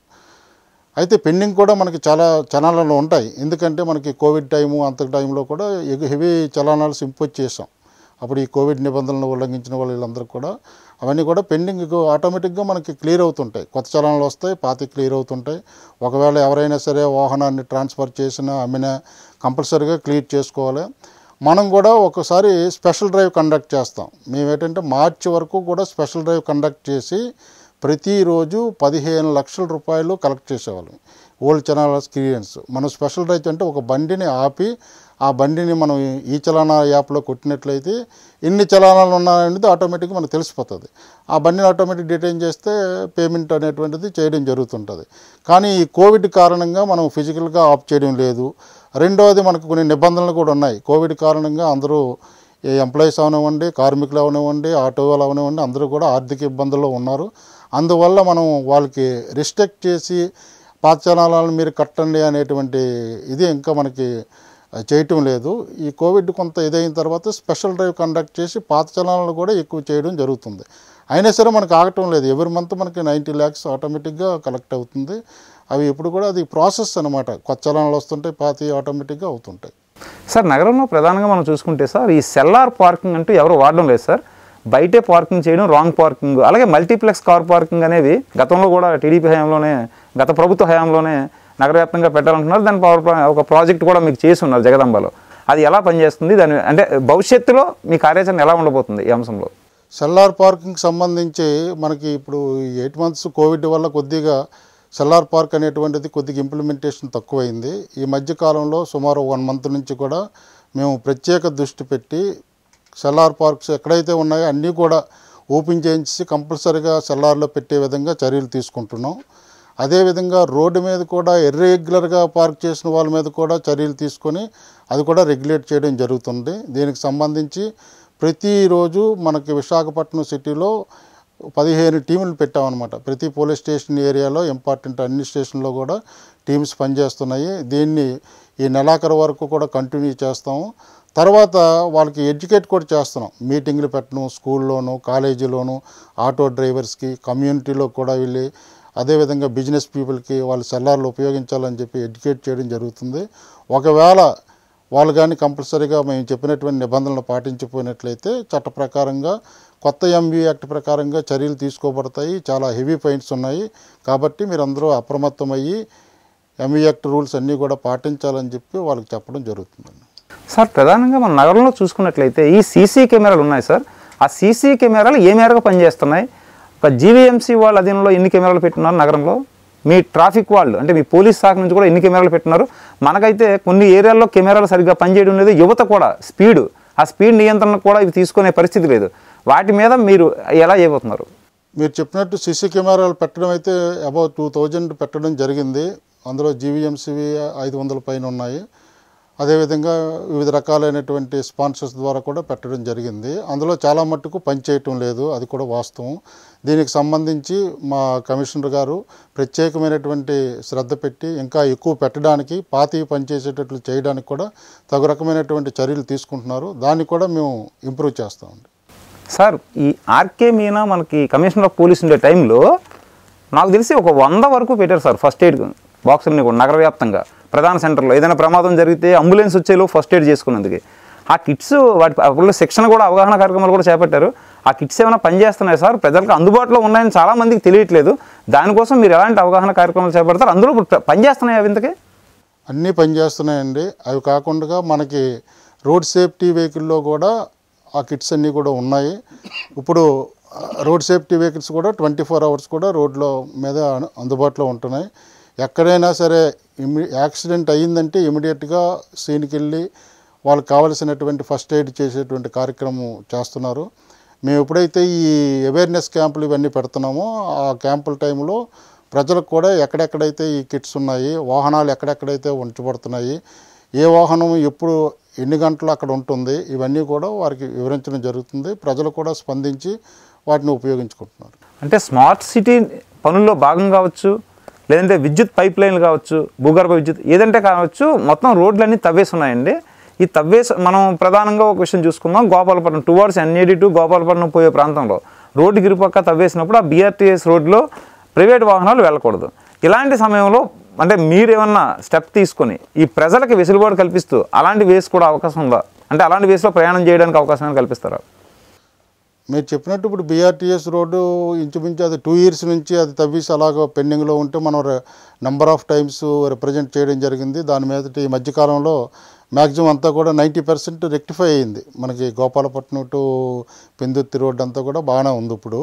అయితే పెండింగ్ కూడా మనకి చాలా చలానాలు ఉంటాయి ఎందుకంటే మనకి కోవిడ్ టైము అంత టైంలో కూడా హెవీ చలానాలు ఇంపోజ్ చేసాం అప్పుడు ఈ కోవిడ్ నిబంధనలు ఉల్లంఘించిన వాళ్ళందరూ కూడా అవన్నీ కూడా పెండింగ్ ఆటోమేటిక్గా మనకి క్లియర్ అవుతుంటాయి కొత్త చలనాలు వస్తాయి పాతి క్లియర్ అవుతుంటాయి ఒకవేళ ఎవరైనా సరే వాహనాన్ని ట్రాన్స్ఫర్ చేసినా అమ్మినా కంపల్సరీగా క్లియర్ చేసుకోవాలి మనం కూడా ఒకసారి స్పెషల్ డ్రైవ్ కండక్ట్ చేస్తాం మేము ఏంటంటే మార్చి వరకు కూడా స్పెషల్ డ్రైవ్ కండక్ట్ చేసి ప్రతిరోజు పదిహేను లక్షల రూపాయలు కలెక్ట్ చేసేవాళ్ళం ఓల్డ్ చనాల ఎక్స్పీరియన్స్ మనం స్పెషల్ డ్రైవ్ అంటే ఒక బండిని ఆపి ఆ బండిని మనం ఈ చలానా యాప్లో కొట్టినట్లయితే ఎన్ని చలానాలు ఉన్నాయనేది ఆటోమేటిక్గా మనకు తెలిసిపోతుంది ఆ బండిని ఆటోమేటిక్ డిటైన్ చేస్తే పేమెంట్ అనేటువంటిది చేయడం జరుగుతుంటుంది కానీ ఈ కోవిడ్ కారణంగా మనం ఫిజికల్గా ఆఫ్ చేయడం లేదు రెండవది మనకు కొన్ని నిబంధనలు కూడా ఉన్నాయి కోవిడ్ కారణంగా అందరూ ఎంప్లాయీస్ అవనివ్వండి కార్మికులు అవనివ్వండి ఆటో వాళ్ళు అవనివ్వండి అందరూ కూడా ఆర్థిక ఇబ్బందుల్లో ఉన్నారు అందువల్ల మనం వాళ్ళకి రిస్ట్రిక్ట్ చేసి పాఠశాలను మీరు కట్టండి అనేటువంటి ఇది ఇంకా మనకి చేయటం లేదు ఈ కోవిడ్ కొంత ఇదైన తర్వాత స్పెషల్ డ్రైవ్ కండక్ట్ చేసి పాఠశాలను కూడా ఎక్కువ చేయడం జరుగుతుంది అయినా సరే మనకు ఆగటం లేదు ఎవరి మంత్ మనకి నైంటీ ల్యాక్స్ ఆటోమేటిక్గా కలెక్ట్ అవుతుంది అవి ఎప్పుడు కూడా అది ప్రాసెస్ అనమాట కొత్త చలనాలు వస్తుంటాయి పాతి ఆటోమేటిక్గా అవుతుంటాయి సార్ నగరంలో ప్రధానంగా మనం చూసుకుంటే సార్ ఈ సెల్లార్ పార్కింగ్ అంటూ ఎవరు వాడడం లేదు సార్ బయటే పార్కింగ్ చేయడం రాంగ్ పార్కింగ్ అలాగే మల్టీప్లెక్స్ కార్ పార్కింగ్ అనేది గతంలో కూడా టీడీపీ హయాంలోనే గత ప్రభుత్వ హయాంలోనే నగరవ్యాప్తంగా పెట్టాలంటున్నారు దాని పవర్ ఒక ప్రాజెక్ట్ కూడా మీకు చేసి ఉన్నారు జగదంబలో అది ఎలా పనిచేస్తుంది దాని అంటే భవిష్యత్తులో మీ కార్యాచరణ ఎలా ఉండబోతుంది ఈ అంశంలో సెల్లార్ పార్కింగ్ సంబంధించి మనకి ఇప్పుడు ఎయిట్ మంత్స్ కోవిడ్ వల్ల కొద్దిగా సెల్లార్ పార్క్ అనేటువంటిది కొద్దిగా ఇంప్లిమెంటేషన్ తక్కువైంది ఈ మధ్యకాలంలో సుమారు వన్ మంత్ నుంచి కూడా మేము ప్రత్యేక దృష్టి పెట్టి సెల్లార్ పార్క్స్ ఎక్కడైతే ఉన్నాయో అన్నీ కూడా ఓపెన్ చేయించి కంపల్సరీగా సెల్లార్లో పెట్టే విధంగా చర్యలు తీసుకుంటున్నాం అదేవిధంగా రోడ్డు మీద కూడా ఇర్రెగ్యులర్గా పార్క్ చేసిన వాళ్ళ మీద కూడా చర్యలు తీసుకొని అది కూడా రెగ్యులేట్ చేయడం జరుగుతుంది దీనికి సంబంధించి ప్రతిరోజు మనకి విశాఖపట్నం సిటీలో పదిహేను టీములు పెట్టామన్నమాట ప్రతి పోలీస్ స్టేషన్ ఏరియాలో ఇంపార్టెంట్ అన్ని స్టేషన్లో కూడా టీమ్స్ పనిచేస్తున్నాయి దీన్ని ఈ నెలాఖరు వరకు కూడా కంటిన్యూ చేస్తాము తర్వాత వాళ్ళకి ఎడ్యుకేట్ కూడా చేస్తున్నాం మీటింగ్లు పెట్టడం స్కూల్లోను కాలేజీలోను ఆటో డ్రైవర్స్కి కమ్యూనిటీలో కూడా వెళ్ళి అదేవిధంగా బిజినెస్ పీపుల్కి వాళ్ళ సెల్లార్లు ఉపయోగించాలని చెప్పి ఎడ్యుకేట్ చేయడం జరుగుతుంది ఒకవేళ వాళ్ళు కానీ కంపల్సరీగా మేము చెప్పినటువంటి నిబంధనలు పాటించిపోయినట్లయితే చట్ట ప్రకారంగా కొత్త ఎంబీ యాక్ట్ ప్రకారంగా చర్యలు తీసుకోబడతాయి చాలా హెవీ ఫైన్స్ ఉన్నాయి కాబట్టి మీరందరూ అప్రమత్తమయ్యి ఎంఈ యాక్ట్ రూల్స్ అన్నీ కూడా పాటించాలని చెప్పి వాళ్ళకి చెప్పడం జరుగుతుందండి సార్ ప్రధానంగా మన నగరంలో చూసుకున్నట్లయితే ఈ సీసీ కెమెరాలు ఉన్నాయి సార్ ఆ సీసీ కెమెరాలు ఏ మేరకు పనిచేస్తున్నాయి ఒక జీవీఎంసీ వాళ్ళ అధీనంలో ఎన్ని కెమెరాలు పెట్టినారు నగరంలో మీ ట్రాఫిక్ వాళ్ళు అంటే మీ పోలీస్ శాఖ నుంచి కూడా ఎన్ని కెమెరాలు పెట్టున్నారు మనకైతే కొన్ని ఏరియాల్లో కెమెరాలు సరిగ్గా పనిచేయడం లేదు యువత కూడా స్పీడ్ ఆ స్పీడ్ నియంత్రణ కూడా ఇవి తీసుకునే పరిస్థితి లేదు వాటి మీద మీరు ఎలా చేయబోతున్నారు మీరు చెప్పినట్టు సిసి కెమెరాలు పెట్టడం అయితే అబౌట్ టూ థౌజండ్ పెట్టడం జరిగింది అందులో జీవీఎంసీవి ఐదు వందల పైన ఉన్నాయి అదేవిధంగా వివిధ రకాలైనటువంటి స్పాన్సర్స్ ద్వారా కూడా పెట్టడం జరిగింది అందులో చాలా మట్టుకు పనిచేయటం లేదు అది కూడా వాస్తవం దీనికి సంబంధించి మా కమిషనర్ గారు ప్రత్యేకమైనటువంటి శ్రద్ధ పెట్టి ఇంకా ఎక్కువ పెట్టడానికి పాతి పనిచేసేటట్లు చేయడానికి కూడా తగు రకమైనటువంటి చర్యలు తీసుకుంటున్నారు దాన్ని కూడా మేము ఇంప్రూవ్ చేస్తామండి సార్ ఈ ఆర్కే మీనా మనకి కమిషనర్ ఆఫ్ పోలీస్ ఉండే టైంలో నాకు తెలిసి ఒక వంద వరకు పెట్టారు సార్ ఫస్ట్ ఎయిడ్ బాక్సులు కూడా నగర వ్యాప్తంగా ప్రధాన సెంటర్లో ఏదైనా ప్రమాదం జరిగితే అంబులెన్స్ వచ్చేలో ఫస్ట్ ఎయిడ్ చేసుకున్నందుకు ఆ కిట్స్ వాటి అప్పుడు శిక్షణ కూడా అవగాహన కార్యక్రమాలు కూడా చేపట్టారు ఆ కిట్స్ ఏమైనా పనిచేస్తున్నాయి సార్ ప్రజలకు అందుబాటులో ఉన్నాయని చాలామందికి తెలియట్లేదు దానికోసం మీరు ఎలాంటి అవగాహన కార్యక్రమాలు చేపడతారు అందులో పనిచేస్తున్నాయి అవి ఇంతకీ అన్నీ పనిచేస్తున్నాయండి అవి కాకుండా మనకి రోడ్ సేఫ్టీ వెహికల్లో కూడా ఆ కిట్స్ అన్నీ కూడా ఉన్నాయి ఇప్పుడు రోడ్ సేఫ్టీ వెహికల్స్ కూడా ట్వంటీ ఫోర్ అవర్స్ కూడా రోడ్లో మీద అందుబాటులో ఉంటున్నాయి ఎక్కడైనా సరే ఇమి యాక్సిడెంట్ అయ్యిందంటే ఇమీడియట్గా సీన్కి వెళ్ళి వాళ్ళకి కావలసినటువంటి ఫస్ట్ ఎయిడ్ చేసేటువంటి కార్యక్రమం చేస్తున్నారు మేము ఎప్పుడైతే ఈ అవేర్నెస్ క్యాంపులు ఇవన్నీ పెడుతున్నామో ఆ క్యాంపుల టైంలో ప్రజలకు కూడా ఎక్కడెక్కడైతే ఈ కిట్స్ ఉన్నాయి వాహనాలు ఎక్కడెక్కడైతే ఉంచబడుతున్నాయి ఏ వాహనం ఎప్పుడు ఎన్ని గంటలు అక్కడ ఉంటుంది ఇవన్నీ కూడా వారికి వివరించడం జరుగుతుంది ప్రజలు కూడా స్పందించి వాటిని ఉపయోగించుకుంటున్నారు అంటే స్మార్ట్ సిటీ పనుల్లో భాగం కావచ్చు లేదంటే విద్యుత్ పైప్ లైన్లు కావచ్చు భూగర్భ విద్యుత్ ఏదంటే కావచ్చు మొత్తం రోడ్లన్నీ ఉన్నాయండి ఈ తవ్వేసి మనం ప్రధానంగా ఒక విషయం చూసుకుందాం Gopalapuram towards NAD to Gopalapatnam పోయే ప్రాంతంలో రోడ్డు గిరిపక్క తవ్వేసినప్పుడు ఆ బీఆర్టీఎస్ రోడ్లో ప్రైవేట్ వాహనాలు వెళ్ళకూడదు ఇలాంటి సమయంలో అంటే మీరేమన్నా స్టెప్ తీసుకొని ఈ ప్రజలకు వెసులుబాటు కల్పిస్తూ అలాంటి వేస్ కూడా అవకాశం ఉందా అంటే అలాంటి వేసులో ప్రయాణం చేయడానికి అవకాశం కల్పిస్తారా మీరు చెప్పినట్టు ఇప్పుడు బీఆర్టీఎస్ రోడ్డు ఇంచుమించు అది టూ ఇయర్స్ నుంచి అది తవ్వేసి అలాగ పెండింగ్లో ఉంటే మనం నెంబర్ ఆఫ్ టైమ్స్ రిప్రజెంట్ చేయడం జరిగింది దాని మీద ఈ మధ్యకాలంలో మ్యాక్సిమం అంతా కూడా నైంటీ పర్సెంట్ రెక్టిఫై అయింది మనకి గోపాలపట్నం టు పెందుత్తి రోడ్డు అంతా కూడా బాగానే ఉంది ఇప్పుడు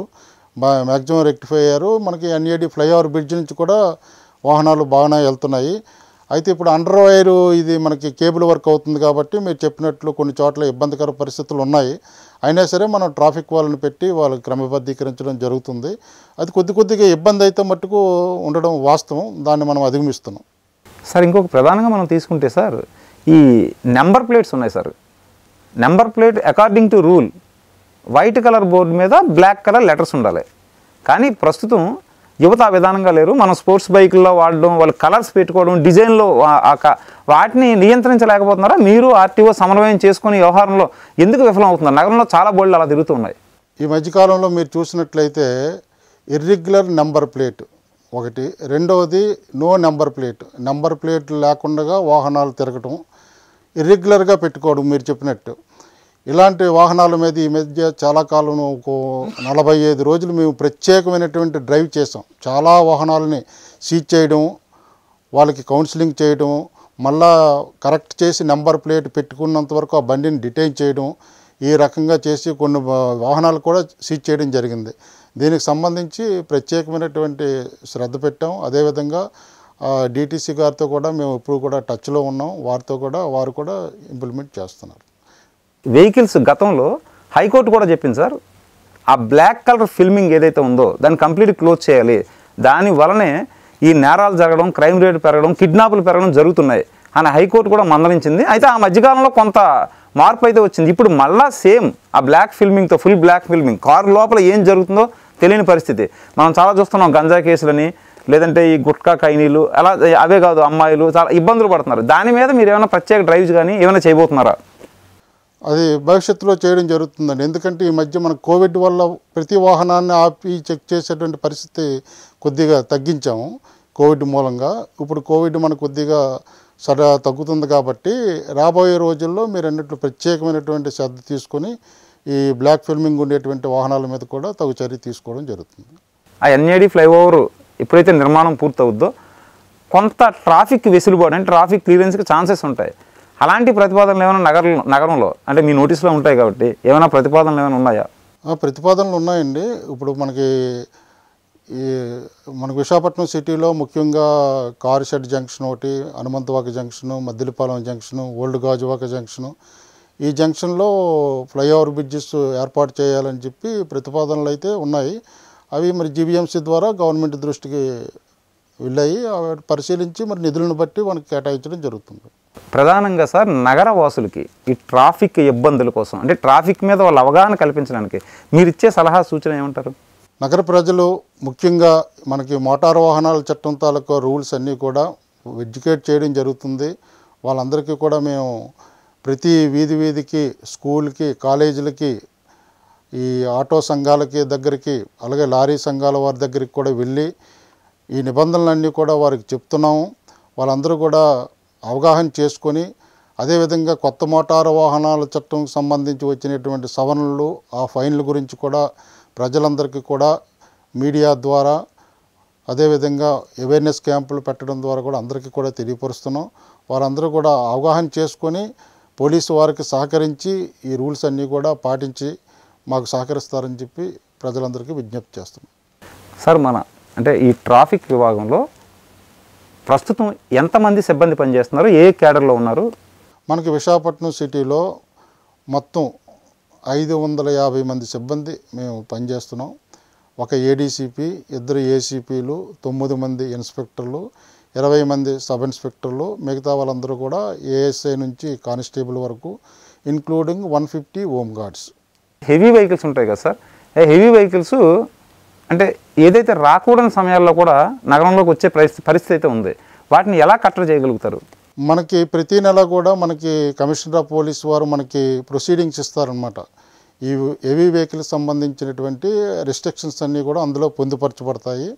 బా మ్యాక్సిమం రెక్టిఫై అయ్యారు మనకి ఎన్ఏడి ఫ్లైఓవర్ బ్రిడ్జ్ నుంచి కూడా వాహనాలు బాగానే వెళ్తున్నాయి అయితే ఇప్పుడు అండర్ వైరు ఇది మనకి కేబుల్ వర్క్ అవుతుంది కాబట్టి మీరు చెప్పినట్లు కొన్ని చోట్ల ఇబ్బందికర పరిస్థితులు ఉన్నాయి అయినా సరే మనం ట్రాఫిక్ వాళ్ళని పెట్టి వాళ్ళకి క్రమబద్ధీకరించడం జరుగుతుంది అది కొద్ది కొద్దిగా ఇబ్బంది అయితే మట్టుకు ఉండడం వాస్తవం దాన్ని మనం అధిగమిస్తున్నాం సార్ ఇంకొక ప్రధానంగా మనం తీసుకుంటే సార్ ఈ నెంబర్ ప్లేట్స్ ఉన్నాయి sir number plate according to rule white colour board మీద బ్లాక్ కలర్ లెటర్స్ ఉండాలి కానీ ప్రస్తుతం యువత విధానంగా లేరు మనం స్పోర్ట్స్ బైకుల్లో వాడడం వాళ్ళు కలర్స్ పెట్టుకోవడం డిజైన్లో వాటిని నియంత్రించలేకపోతున్నారా మీరు ఆర్టీఓ సమన్వయం చేసుకుని వ్యవహారంలో ఎందుకు విఫలం అవుతున్నారు నగరంలో చాలా బోళ్ళు అలా తిరుగుతున్నాయి ఈ మధ్యకాలంలో మీరు చూసినట్లయితే ఇర్రెగ్యులర్ నెంబర్ ప్లేట్ ఒకటి రెండవది no number plate number plate లేకుండా వాహనాలు తిరగటం ఇర్రెగ్యులర్గా పెట్టుకోవడం మీరు చెప్పినట్టు ఇలాంటి వాహనాల మీద ఈ మధ్య చాలా కాలం ఒక నలభై ఐదు రోజులు మేము ప్రత్యేకమైనటువంటి డ్రైవ్ చేసాం చాలా వాహనాలని సీజ్ చేయడం వాళ్ళకి కౌన్సిలింగ్ చేయడం మళ్ళా కరెక్ట్ చేసి నెంబర్ ప్లేట్ పెట్టుకున్నంత వరకు ఆ బండిని డిటైన్ చేయడం ఈ రకంగా చేసి కొన్ని వాహనాలు కూడా సీజ్ చేయడం జరిగింది దీనికి సంబంధించి ప్రత్యేకమైనటువంటి శ్రద్ధ పెట్టాం అదేవిధంగా డిటీసీ గారితో కూడా మేము ఇప్పుడు కూడా టచ్లో ఉన్నాం వారితో కూడా వారు కూడా ఇంప్లిమెంట్ చేస్తున్నారు వెహికల్స్ గతంలో హైకోర్టు కూడా చెప్పింది సార్ ఆ బ్లాక్ కలర్ ఫిల్మింగ్ ఏదైతే ఉందో దాన్ని కంప్లీట్ క్లోజ్ చేయాలి దాని వలనే ఈ నేరాలు జరగడం క్రైమ్ రేట్ పెరగడం కిడ్నాపులు పెరగడం జరుగుతున్నాయి అని హైకోర్టు కూడా మందలించింది అయితే ఆ మధ్యకాలంలో కొంత మార్పు అయితే వచ్చింది ఇప్పుడు మళ్ళా సేమ్ ఆ బ్లాక్ ఫిల్మింగ్తో ఫుల్ బ్లాక్ ఫిల్మింగ్ కారు లోపల ఏం జరుగుతుందో తెలియని పరిస్థితి మనం చాలా చూస్తున్నాం గంజా కేసులని లేదంటే ఈ గుట్కా కైనీలు అలా అవే కాదు అమ్మాయిలు చాలా ఇబ్బందులు పడుతున్నారు దాని మీద మీరు ఏమైనా ప్రత్యేక డ్రైవ్స్ కానీ ఏమైనా చేయబోతున్నారా అది భవిష్యత్తులో చేయడం జరుగుతుందండి ఎందుకంటే ఈ మధ్య మన కోవిడ్ వల్ల ప్రతి వాహనాన్ని ఆపి చెక్ చేసేటువంటి పరిస్థితి కొద్దిగా తగ్గించాము కోవిడ్ మూలంగా ఇప్పుడు కోవిడ్ మనకు కొద్దిగా సడ తగ్గుతుంది కాబట్టి రాబోయే రోజుల్లో మీరు అన్నిట్లో ప్రత్యేకమైనటువంటి శ్రద్ధ తీసుకొని ఈ బ్లాక్ ఫిల్మింగ్ ఉండేటువంటి వాహనాల మీద కూడా తగు చర్య తీసుకోవడం జరుగుతుంది ఆ ఎన్ఏడి ఫ్లైఓవర్ ఎప్పుడైతే నిర్మాణం పూర్తవుద్దో కొంత ట్రాఫిక్ వెసులుబాటు అంటే ట్రాఫిక్ క్లియరెన్స్కి ఛాన్సెస్ ఉంటాయి అలాంటి ప్రతిపాదనలు ఏమైనా నగరం నగరంలో అంటే మీ నోటీసులో ఉంటాయి కాబట్టి ఏమైనా ప్రతిపాదనలు ఏమైనా ఉన్నాయా ప్రతిపాదనలు ఉన్నాయండి ఇప్పుడు మనకి ఈ మనకు విశాఖపట్నం సిటీలో ముఖ్యంగా కారుషెడ్ జంక్షన్ ఒకటి Hanumanthavaka junction Maddilapalem junction old Gajuwaka junction ఈ జంక్షన్లో ఫ్లైఓవర్ బ్రిడ్జెస్ ఏర్పాటు చేయాలని చెప్పి ప్రతిపాదనలు అయితే ఉన్నాయి అవి మరి జీబీఎంసీ ద్వారా గవర్నమెంట్ దృష్టికి వెళ్ళాయి పరిశీలించి మరి నిధులను బట్టి మనకి కేటాయించడం జరుగుతుంది ప్రధానంగా సార్ నగర వాసులకి ఈ ట్రాఫిక్ ఇబ్బందుల కోసం అంటే ట్రాఫిక్ మీద వాళ్ళ అవగాహన కల్పించడానికి మీరు ఇచ్చే సలహా సూచన ఏమంటారు నగర ప్రజలు ముఖ్యంగా మనకి మోటార్ వాహనాల చట్టం తాలూకా రూల్స్ అన్నీ కూడా ఎడ్యుకేట్ చేయడం జరుగుతుంది వాళ్ళందరికీ కూడా మేము ప్రతి వీధి వీధికి స్కూల్కి కాలేజీలకి ఈ ఆటో సంఘాలకి దగ్గరికి అలాగే లారీ సంఘాల వారి దగ్గరికి కూడా వెళ్ళి ఈ నిబంధనలన్నీ కూడా వారికి చెప్తున్నాము వాళ్ళందరూ కూడా అవగాహన చేసుకొని అదేవిధంగా కొత్త మోటారు వాహనాల చట్టం సంబంధించి వచ్చినటువంటి సవరణలు ఆ ఫైన్ల గురించి కూడా ప్రజలందరికీ కూడా మీడియా ద్వారా అదేవిధంగా అవేర్నెస్ క్యాంపులు పెట్టడం ద్వారా కూడా అందరికీ కూడా తెలియపరుస్తున్నాం వారందరూ కూడా అవగాహన చేసుకొని పోలీసు వారికి సహకరించి ఈ రూల్స్ అన్నీ కూడా పాటించి మాకు సహకరిస్తారని చెప్పి ప్రజలందరికీ విజ్ఞప్తి చేస్తున్నాం సార్ మన అంటే ఈ ట్రాఫిక్ విభాగంలో ప్రస్తుతం ఎంతమంది సిబ్బంది పనిచేస్తున్నారు ఏ కేడర్లో ఉన్నారు మనకి విశాఖపట్నం సిటీలో మొత్తం ఐదు వందల యాభై మంది సిబ్బంది మేము పనిచేస్తున్నాం ఒక ఏడీసీపీ ఇద్దరు ఏసీపీలు తొమ్మిది మంది ఇన్స్పెక్టర్లు ఇరవై మంది సబ్ ఇన్స్పెక్టర్లు మిగతా వాళ్ళందరూ కూడా ఏఎస్ఐ నుంచి కానిస్టేబుల్ వరకు including one fifty home guards heavy vehicles ఉంటాయి కదా సార్ హెవీ వెహికల్స్ అంటే ఏదైతే రాకూడని సమయాల్లో కూడా నగరంలోకి వచ్చే పరిస్థితి అయితే ఉంది వాటిని ఎలా కట్ట చేయగలుగుతారు మనకి ప్రతి నెల కూడా మనకి కమిషనర్ ఆఫ్ పోలీస్ వారు మనకి ప్రొసీడింగ్స్ ఇస్తారనమాట ఈ హెవీ వెహికల్ సంబంధించినటువంటి రిస్ట్రిక్షన్స్ అన్నీ కూడా అందులో పొందుపరచబడతాయి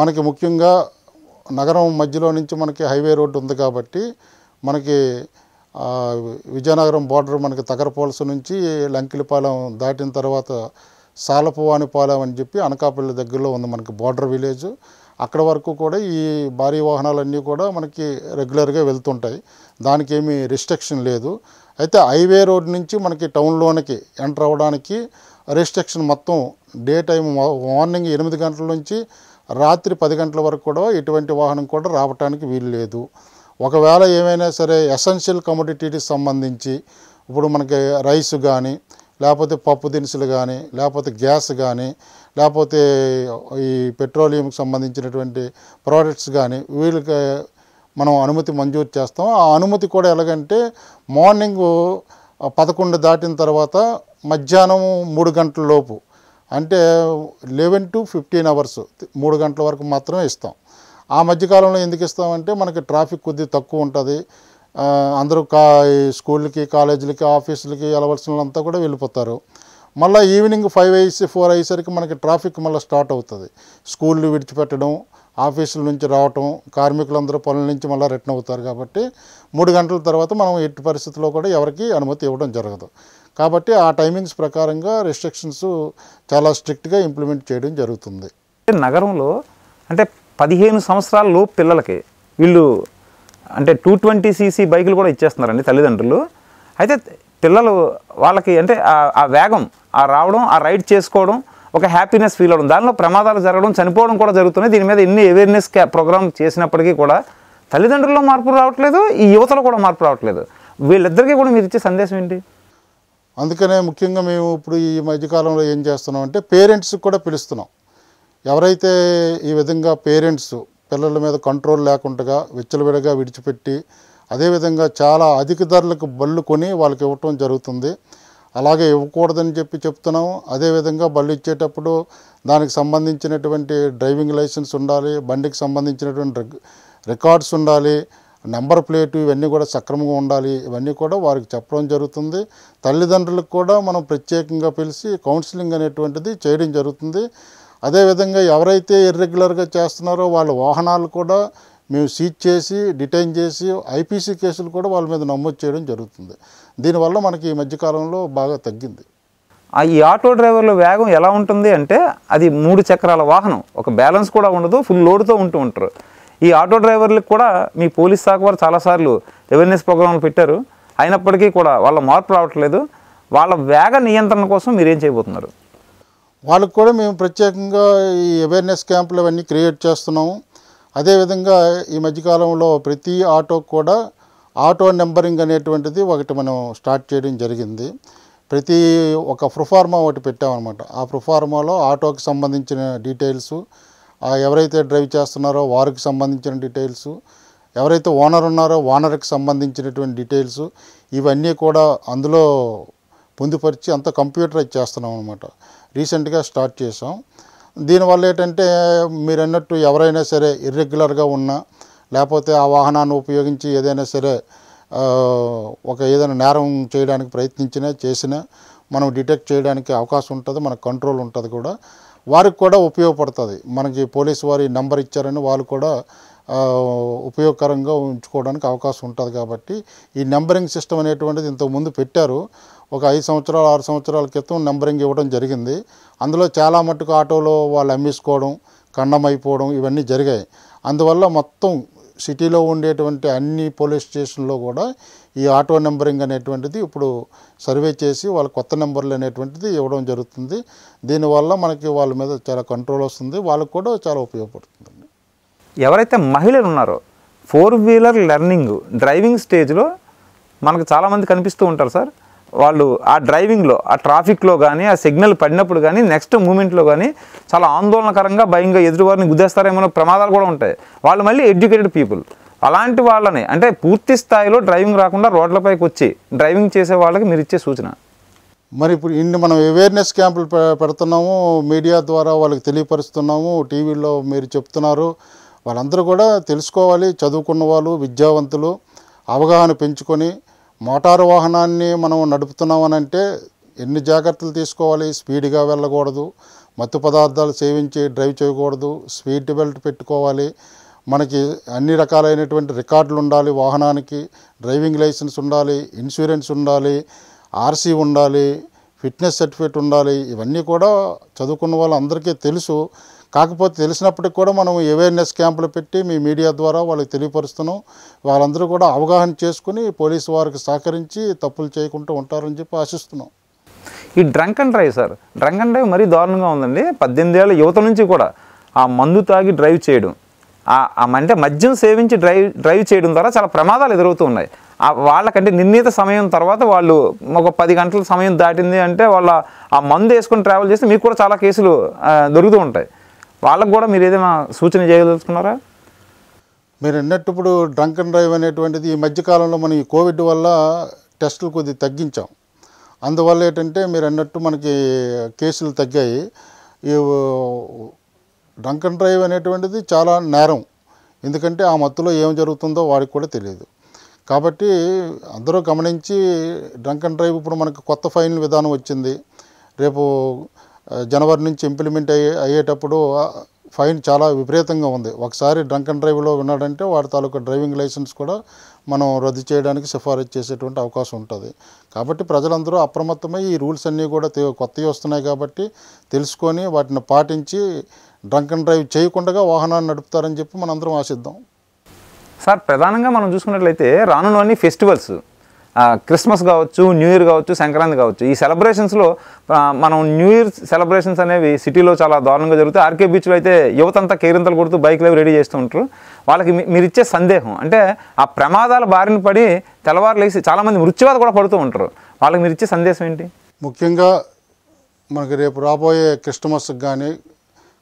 మనకి ముఖ్యంగా నగరం మధ్యలో నుంచి మనకి హైవే రోడ్డు ఉంది కాబట్టి మనకి విజయనగరం బార్డర్ మనకి తగరపోలస నుంచి లంకిలిపాలెం దాటిన తర్వాత సాలపువానిపాలెం అని చెప్పి అనకాపల్లి దగ్గరలో ఉంది మనకి బార్డర్ విలేజ్ అక్కడ వరకు కూడా ఈ భారీ వాహనాలన్నీ కూడా మనకి రెగ్యులర్గా వెళ్తుంటాయి దానికి ఏమీ రిస్ట్రిక్షన్ లేదు అయితే హైవే రోడ్ నుంచి మనకి టౌన్లోనికి ఎంటర్ అవ్వడానికి రిస్ట్రిక్షన్ మొత్తం డే టైం మార్నింగ్ ఎనిమిది గంటల నుంచి రాత్రి పది గంటల వరకు కూడా ఎటువంటి వాహనం కూడా రావటానికి వీలు లేదు ఒకవేళ ఏమైనా సరే ఎసెన్షియల్ కమోడిటీకి సంబంధించి ఇప్పుడు మనకి రైస్ కానీ లేకపోతే పప్పు దినుసులు కానీ లేకపోతే గ్యాస్ కానీ లేకపోతే ఈ పెట్రోలియంకి సంబంధించినటువంటి ప్రోడక్ట్స్ కానీ వీళ్ళకి మనం అనుమతి మంజూరు చేస్తాం ఆ అనుమతి కూడా ఎలాగంటే మార్నింగ్ పదకొండు దాటిన తర్వాత మధ్యాహ్నం మూడు గంటల లోపు అంటే లెవెన్ టు ఫిఫ్టీన్ అవర్స్ మూడు గంటల వరకు మాత్రమే ఇస్తాం ఆ మధ్యకాలంలో ఎందుకు ఇస్తామంటే మనకి ట్రాఫిక్ కొద్దిగా తక్కువ ఉంటుంది అందరూ కా స్కూళ్ళకి కాలేజీలకి ఆఫీసులకి వెళ్ళవలసిన అంతా కూడా వెళ్ళిపోతారు మళ్ళీ ఈవినింగ్ ఫైవ్ అయ్యేసి ఫోర్ అయ్యేసరికి మనకి ట్రాఫిక్ మళ్ళీ స్టార్ట్ అవుతుంది స్కూళ్ళు విడిచిపెట్టడం ఆఫీసుల నుంచి రావటం కార్మికులందరూ పనుల నుంచి మళ్ళీ రిటర్న్ అవుతారు కాబట్టి మూడు గంటల తర్వాత మనం ఎట్టి పరిస్థితుల్లో కూడా ఎవరికి అనుమతి ఇవ్వడం జరగదు కాబట్టి ఆ టైమింగ్స్ ప్రకారంగా రెస్ట్రిక్షన్స్ చాలా స్ట్రిక్ట్గా ఇంప్లిమెంట్ చేయడం జరుగుతుంది నగరంలో అంటే పదిహేను సంవత్సరాల లోపు పిల్లలకి వీళ్ళు అంటే టూ ట్వంటీ సీసీ బైకులు కూడా ఇచ్చేస్తున్నారండి తల్లిదండ్రులు అయితే పిల్లలు వాళ్ళకి అంటే ఆ వేగం ఆ రావడం ఆ రైడ్ చేసుకోవడం ఒక హ్యాపీనెస్ ఫీల్ అవ్వడం దానిలో ప్రమాదాలు జరగడం చనిపోవడం కూడా జరుగుతున్నాయి దీని మీద ఎన్ని అవేర్నెస్ ప్రోగ్రామ్ చేసినప్పటికీ కూడా తల్లిదండ్రుల్లో మార్పు రావట్లేదు ఈ యువతలో కూడా మార్పు రావట్లేదు వీళ్ళిద్దరికీ కూడా మీరు ఇచ్చే సందేశం ఏంటి అందుకనే ముఖ్యంగా మేము ఇప్పుడు ఈ మధ్యకాలంలో ఏం చేస్తున్నాం అంటే పేరెంట్స్కి కూడా పిలుస్తున్నాం ఎవరైతే ఈ విధంగా పేరెంట్స్ పిల్లల మీద కంట్రోల్ లేకుండా విడగా విడిచిపెట్టి అదేవిధంగా చాలా అధిక ధరలకు బళ్ళు కొని వాళ్ళకి ఇవ్వటం జరుగుతుంది అలాగే ఇవ్వకూడదని చెప్పి చెప్తున్నాము అదేవిధంగా బళ్ళు ఇచ్చేటప్పుడు దానికి సంబంధించినటువంటి డ్రైవింగ్ లైసెన్స్ ఉండాలి బండికి సంబంధించినటువంటి రికార్డ్స్ ఉండాలి నెంబర్ ప్లేట్ ఇవన్నీ కూడా సక్రమంగా ఉండాలి ఇవన్నీ కూడా వారికి చెప్పడం జరుగుతుంది తల్లిదండ్రులకు కూడా మనం ప్రత్యేకంగా పిలిచి కౌన్సిలింగ్ అనేటువంటిది చేయడం జరుగుతుంది అదేవిధంగా ఎవరైతే ఇర్రెగ్యులర్గా చేస్తున్నారో వాళ్ళ వాహనాలు కూడా మేము సీజ్ చేసి డిటైన్ చేసి ఐపీసీ కేసులు కూడా వాళ్ళ మీద నమోదు చేయడం జరుగుతుంది దీనివల్ల మనకి ఈ మధ్యకాలంలో బాగా తగ్గింది ఈ ఆటో డ్రైవర్ల వేగం ఎలా ఉంటుంది అంటే అది మూడు చక్రాల వాహనం ఒక బ్యాలెన్స్ కూడా ఉండదు ఫుల్ లోడ్తో ఉంటూ ఉంటారు ఈ ఆటో డ్రైవర్లకు కూడా మీ పోలీస్ శాఖ వారు చాలాసార్లు అవేర్నెస్ ప్రోగ్రాంలు పెట్టారు అయినప్పటికీ కూడా వాళ్ళ మార్పు రావట్లేదు వాళ్ళ వేగ నియంత్రణ కోసం మీరేం చేయబోతున్నారు వాళ్ళకు కూడా మేము ప్రత్యేకంగా ఈ అవేర్నెస్ క్యాంపులు అవన్నీ క్రియేట్ చేస్తున్నాము అదేవిధంగా ఈ మధ్యకాలంలో ప్రతి ఆటోకు కూడా ఆటో నెంబరింగ్ అనేటువంటిది ఒకటి మనం స్టార్ట్ చేయడం జరిగింది ప్రతి ఒక ప్రొఫార్మా ఒకటి పెట్టామన్నమాట ఆ ప్రొఫార్మాలో ఆటోకి సంబంధించిన డీటెయిల్స్ ఎవరైతే డ్రైవ్ చేస్తున్నారో వారికి సంబంధించిన డీటెయిల్స్ ఎవరైతే ఓనర్ ఉన్నారో ఓనర్కి సంబంధించినటువంటి డీటెయిల్స్ ఇవన్నీ కూడా అందులో పొందుపరిచి అంత కంప్యూటరైజ్ చేస్తున్నాం అనమాట రీసెంట్గా స్టార్ట్ చేసాం దీనివల్ల ఏంటంటే మీరు అన్నట్టు ఎవరైనా సరే ఇర్రెగ్యులర్గా ఉన్నా లేకపోతే ఆ వాహనాన్ని ఉపయోగించి ఏదైనా సరే ఒక ఏదైనా నేరం చేయడానికి ప్రయత్నించినా చేసినా మనం డిటెక్ట్ చేయడానికి అవకాశం ఉంటుంది మనకు కంట్రోల్ ఉంటుంది కూడా వారికి కూడా ఉపయోగపడుతుంది మనకి పోలీసు వారి నంబర్ ఇచ్చారని వాళ్ళు కూడా ఉపయోగకరంగా ఉంచుకోవడానికి అవకాశం ఉంటుంది కాబట్టి ఈ నెంబరింగ్ సిస్టమ్ అనేటువంటిది ఇంతకుముందు పెట్టారు ఒక ఐదు సంవత్సరాలు ఆరు సంవత్సరాల క్రితం నెంబరింగ్ ఇవ్వడం జరిగింది అందులో చాలా మట్టుకు ఆటోలో వాళ్ళు అమ్మేసుకోవడం ఖండమైపోవడం ఇవన్నీ జరిగాయి అందువల్ల మొత్తం సిటీలో ఉండేటువంటి అన్ని పోలీస్ స్టేషన్లో కూడా ఈ ఆటో నెంబరింగ్ అనేటువంటిది ఇప్పుడు సర్వే చేసి వాళ్ళ కొత్త నెంబర్లు అనేటువంటిది ఇవ్వడం జరుగుతుంది దీనివల్ల మనకి వాళ్ళ మీద చాలా కంట్రోల్ వస్తుంది వాళ్ళకు కూడా చాలా ఉపయోగపడుతుంది ఎవరైతే మహిళలు ఉన్నారో ఫోర్ వీలర్ లెర్నింగ్ డ్రైవింగ్ స్టేజ్లో మనకు చాలామంది కనిపిస్తూ ఉంటారు సార్ వాళ్ళు ఆ డ్రైవింగ్లో ఆ ట్రాఫిక్లో కానీ ఆ సిగ్నల్ పడినప్పుడు కానీ నెక్స్ట్ మూమెంట్లో కానీ చాలా ఆందోళనకరంగా భయంగా ఎదురువారిని గుద్దేస్తారేమో ప్రమాదాలు కూడా ఉంటాయి వాళ్ళు మళ్ళీ ఎడ్యుకేటెడ్ పీపుల్ అలాంటి వాళ్ళని అంటే పూర్తి స్థాయిలో డ్రైవింగ్ రాకుండా రోడ్లపైకి వచ్చి డ్రైవింగ్ చేసే వాళ్ళకి మీరు ఇచ్చే సూచన మరి ఇప్పుడు ఇన్ని మనం అవేర్నెస్ క్యాంపులు పెడుతున్నాము మీడియా ద్వారా వాళ్ళకి తెలియపరుస్తున్నాము టీవీలో మీరు చెప్తున్నారు వాళ్ళందరూ కూడా తెలుసుకోవాలి చదువుకున్న వాళ్ళు విద్యావంతులు అవగాహన పెంచుకొని మోటారు వాహనాన్ని మనం నడుపుతున్నామని అంటే ఎన్ని జాగ్రత్తలు తీసుకోవాలి స్పీడ్గా వెళ్ళకూడదు మత్తు పదార్థాలు సేవించి డ్రైవ్ చేయకూడదు స్పీడ్ బెల్ట్ పెట్టుకోవాలి మనకి అన్ని రకాలైనటువంటి రికార్డులు ఉండాలి వాహనానికి డ్రైవింగ్ లైసెన్స్ ఉండాలి ఇన్సూరెన్స్ ఉండాలి ఆర్సీ ఉండాలి ఫిట్నెస్ సర్టిఫికేట్ ఉండాలి ఇవన్నీ కూడా చదువుకున్న వాళ్ళందరికీ తెలుసు కాకపోతే తెలిసినప్పటికి కూడా మనం అవేర్నెస్ క్యాంపులు పెట్టి మీ మీడియా ద్వారా వాళ్ళకి తెలియపరుస్తున్నాం వాళ్ళందరూ కూడా అవగాహన చేసుకుని పోలీసు వారికి సహకరించి తప్పులు చేయకుండా ఉంటారని చెప్పి ఆశిస్తున్నాం ఈ drunk and drive sir drunk and drive మరీ దారుణంగా ఉందండి పద్దెనిమిది ఏళ్ళ యువత నుంచి కూడా ఆ మందు తాగి డ్రైవ్ చేయడం ఆ అంటే మద్యం సేవించి డ్రైవ్ డ్రైవ్ చేయడం ద్వారా చాలా ప్రమాదాలు ఎదురవుతూ ఉన్నాయి వాళ్ళకంటే నిర్ణీత సమయం తర్వాత వాళ్ళు ఒక పది గంటల సమయం దాటింది అంటే వాళ్ళ ఆ మందు వేసుకుని ట్రావెల్ చేస్తే మీకు కూడా చాలా కేసులు దొరుకుతూ ఉంటాయి వాళ్ళకు కూడా మీరు ఏదైనా సూచన చేయదలుచుకున్నారా మీరు అన్నట్టు ఇప్పుడు డ్రంక్ అండ్ డ్రైవ్ అనేటువంటిది ఈ మధ్యకాలంలో మనం ఈ కోవిడ్ వల్ల టెస్టులు కొద్దిగా తగ్గించాం అందువల్ల ఏంటంటే మీరు అన్నట్టు మనకి కేసులు తగ్గాయి ఈ డ్రంక్ అండ్ డ్రైవ్ అనేటువంటిది చాలా నేరం ఎందుకంటే ఆ మత్తులో ఏం జరుగుతుందో వాడికి కూడా తెలియదు కాబట్టి అందరూ గమనించి డ్రంక్ అండ్ డ్రైవ్ ఇప్పుడు మనకు కొత్త ఫైన్ విధానం వచ్చింది రేపు జనవరి నుంచి ఇంప్లిమెంట్ అయ్యే అయ్యేటప్పుడు ఫైన్ చాలా విపరీతంగా ఉంది ఒకసారి డ్రంక్ అండ్ డ్రైవ్లో ఉన్నాడంటే వాడి తాలూకా డ్రైవింగ్ లైసెన్స్ కూడా మనం రద్దు చేయడానికి సిఫారసు చేసేటువంటి అవకాశం ఉంటుంది కాబట్టి ప్రజలందరూ అప్రమత్తమై ఈ రూల్స్ అన్నీ కూడా కొత్తవి వస్తున్నాయి కాబట్టి తెలుసుకొని వాటిని పాటించి డ్రంక్ అండ్ డ్రైవ్ చేయకుండా వాహనాన్ని నడుపుతారని చెప్పి మనందరం ఆశిద్దాం సార్ ప్రధానంగా మనం చూసుకున్నట్లయితే రానున్న ఫెస్టివల్స్ క్రిస్మస్ కావచ్చు న్యూ ఇయర్ కావచ్చు సంక్రాంతి కావచ్చు ఈ సెలబ్రేషన్స్లో మనం న్యూ ఇయర్ సెలబ్రేషన్స్ అనేవి సిటీలో చాలా దారుణంగా జరుగుతాయి ఆర్కే బీచ్లో అయితే యువతంతా కేరింతలు కొడుతూ బైక్లు రెడీ చేస్తూ ఉంటారు వాళ్ళకి మీరు ఇచ్చే సందేహం అంటే ఆ ప్రమాదాల బారిన పడి తెల్లవారులేసి చాలామంది మృత్యువాత కూడా పడుతూ ఉంటారు వాళ్ళకి మీరు ఇచ్చే సందేశం ఏంటి ముఖ్యంగా మనకి రేపు రాబోయే క్రిస్టమస్కి కానీ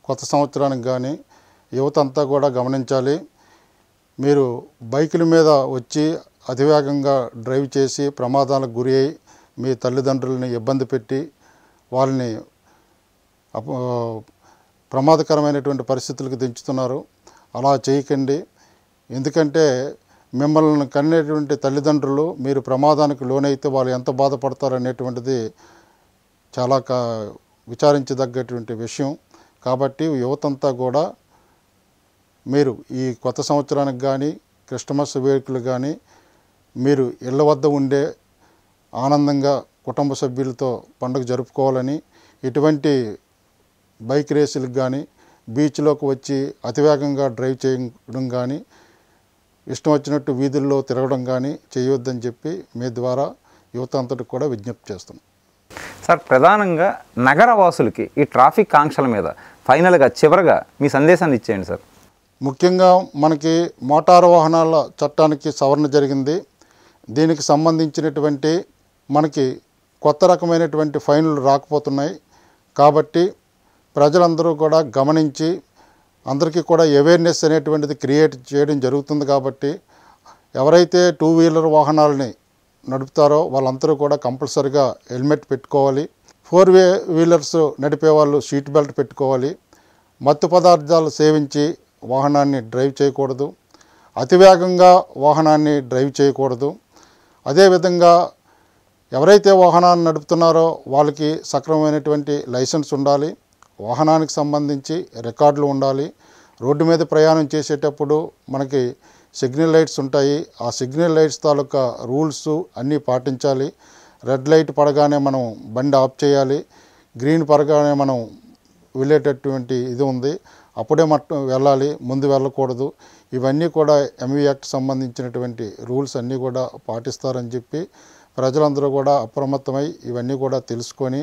కొత్త సంవత్సరానికి కానీ యువత అంతా కూడా గమనించాలి మీరు బైకుల మీద వచ్చి అతివేగంగా డ్రైవ్ చేసి ప్రమాదాలకు గురి అయి మీ తల్లిదండ్రులని ఇబ్బంది పెట్టి వాళ్ళని ప్రమాదకరమైనటువంటి పరిస్థితులకు దించుతున్నారు అలా చేయకండి ఎందుకంటే మిమ్మల్ని కన్నేటువంటి తల్లిదండ్రులు మీరు ప్రమాదానికి లోనైతే వాళ్ళు ఎంత బాధపడతారు అనేటువంటిది చాలా కా విచారించదగ్గటువంటి విషయం కాబట్టి యువతంతా కూడా మీరు ఈ కొత్త సంవత్సరానికి కానీ క్రిస్టమస్ వేడుకలు కానీ మీరు ఇళ్ళ వద్ద ఉండే ఆనందంగా కుటుంబ సభ్యులతో పండుగ జరుపుకోవాలని ఎటువంటి బైక్ రేసులకు కానీ బీచ్లోకి వచ్చి అతివేగంగా డ్రైవ్ చేయడం కానీ ఇష్టం వచ్చినట్టు వీధుల్లో తిరగడం కానీ చేయొద్దని చెప్పి మీ ద్వారా యువత అంతటికి కూడా విజ్ఞప్తి చేస్తున్నాం సార్ ప్రధానంగా నగరవాసులకి ఈ ట్రాఫిక్ ఆంక్షల మీద ఫైనల్గా చివరగా మీ సందేశాన్ని ఇచ్చేయండి సార్ ముఖ్యంగా మనకి మోటారు వాహనాల చట్టానికి సవరణ జరిగింది దీనికి సంబంధించినటువంటి మనకి కొత్త రకమైనటువంటి ఫైన్లు రాకపోతున్నాయి కాబట్టి ప్రజలందరూ కూడా గమనించి అందరికీ కూడా అవేర్నెస్ అనేటువంటిది క్రియేట్ చేయడం జరుగుతుంది కాబట్టి ఎవరైతే టూ వీలర్ వాహనాలని నడుపుతారో వాళ్ళందరూ కూడా కంపల్సరిగా హెల్మెట్ పెట్టుకోవాలి ఫోర్ వే వీలర్స్ నడిపే వాళ్ళు సీట్ బెల్ట్ పెట్టుకోవాలి మత్తు పదార్థాలు సేవించి వాహనాన్ని డ్రైవ్ చేయకూడదు అతివేగంగా వాహనాన్ని డ్రైవ్ చేయకూడదు అదేవిధంగా ఎవరైతే వాహనాన్ని నడుపుతున్నారో వాళ్ళకి సక్రమమైనటువంటి లైసెన్స్ ఉండాలి వాహనానికి సంబంధించి రికార్డులు ఉండాలి రోడ్డు మీద ప్రయాణం చేసేటప్పుడు మనకి సిగ్నల్ లైట్స్ ఉంటాయి ఆ సిగ్నల్ లైట్స్ తాలూకా రూల్స్ అన్నీ పాటించాలి రెడ్ లైట్ పడగానే మనం బండి ఆఫ్ చేయాలి గ్రీన్ పడగానే మనం వెళ్ళేటటువంటి ఇది ఉంది అప్పుడే మట్టు వెళ్ళాలి ముందు వెళ్ళకూడదు ఇవన్నీ కూడా ఎంవి యాక్ట్ e సంబంధించినటువంటి రూల్స్ అన్నీ కూడా పాటిస్తారని చెప్పి ప్రజలందరూ కూడా అప్రమత్తమై ఇవన్నీ కూడా తెలుసుకొని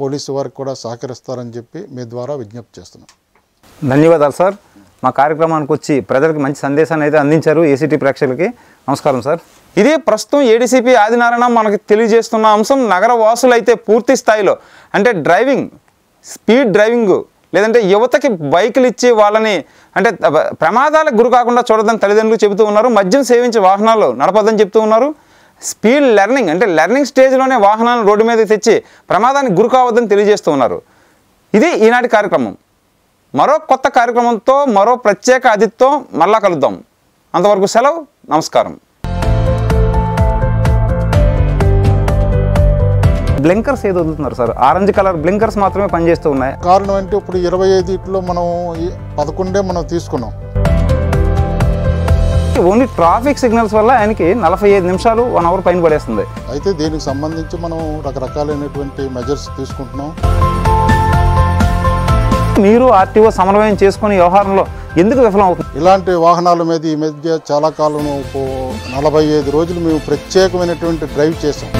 పోలీసు వారికి కూడా సహకరిస్తారని చెప్పి మీ ద్వారా విజ్ఞప్తి చేస్తున్నాం ధన్యవాదాలు సార్ మా కార్యక్రమానికి వచ్చి ప్రజలకు మంచి సందేశాన్ని అయితే అందించారు ఏసీటీ ప్రేక్షకులకి నమస్కారం సార్ ఇది ప్రస్తుతం ఏడీసీపీ ఆదినారాయణ మనకు తెలియజేస్తున్న అంశం నగర వాసులైతే పూర్తి స్థాయిలో అంటే డ్రైవింగ్ స్పీడ్ డ్రైవింగ్ లేదంటే యువతకి బైకులు ఇచ్చి వాళ్ళని అంటే ప్రమాదాలకు గురి కాకుండా చూడదని తల్లిదండ్రులు చెబుతూ ఉన్నారు మద్యం సేవించి వాహనాలు నడపద్దని చెప్తూ ఉన్నారు స్పీడ్ లెర్నింగ్ అంటే లెర్నింగ్ స్టేజ్లోనే వాహనాలను రోడ్డు మీద తెచ్చి ప్రమాదానికి గురి కావద్దని తెలియజేస్తూ ఉన్నారు ఇది ఈనాటి కార్యక్రమం మరో కొత్త కార్యక్రమంతో మరో ప్రత్యేక అతిథితో మళ్ళా కలుద్దాం అంతవరకు సెలవు నమస్కారం బ్లింకర్స్ ఏదో వదులుతున్నారు సార్ ఆరెంజ్ కలర్ బ్లింకర్స్ మాత్రమే పనిచేస్తూ ఉన్నాయి కారణం అంటే ఇప్పుడు ఇరవై ఐదులో మనం పదకొండే మనం తీసుకున్నాం ఓన్లీ ట్రాఫిక్ సిగ్నల్స్ వల్ల ఆయనకి నలభై ఐదు నిమిషాలు వన్ అవర్ పైన పడేస్తుంది అయితే దీనికి సంబంధించి మనం రకరకాలైనటువంటి మెజర్స్ తీసుకుంటున్నాం మీరు ఆర్టీఓ సమన్వయం చేసుకుని వ్యవహారంలో ఎందుకు విఫలం అవుతుంది ఇలాంటి వాహనాల మీద ఈ మధ్య చాలా కాలం నలభై ఐదు రోజులు మేము ప్రత్యేకమైనటువంటి డ్రైవ్ చేసాం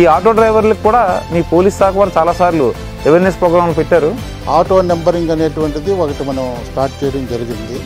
ఈ ఆటో డ్రైవర్లకు కూడా మీ పోలీస్ శాఖ వారు చాలాసార్లు అవేర్నెస్ ప్రోగ్రామ్ పెట్టారు ఆటో నెంబరింగ్ అనేటువంటిది ఒకటి మనం స్టార్ట్ చేయడం జరిగింది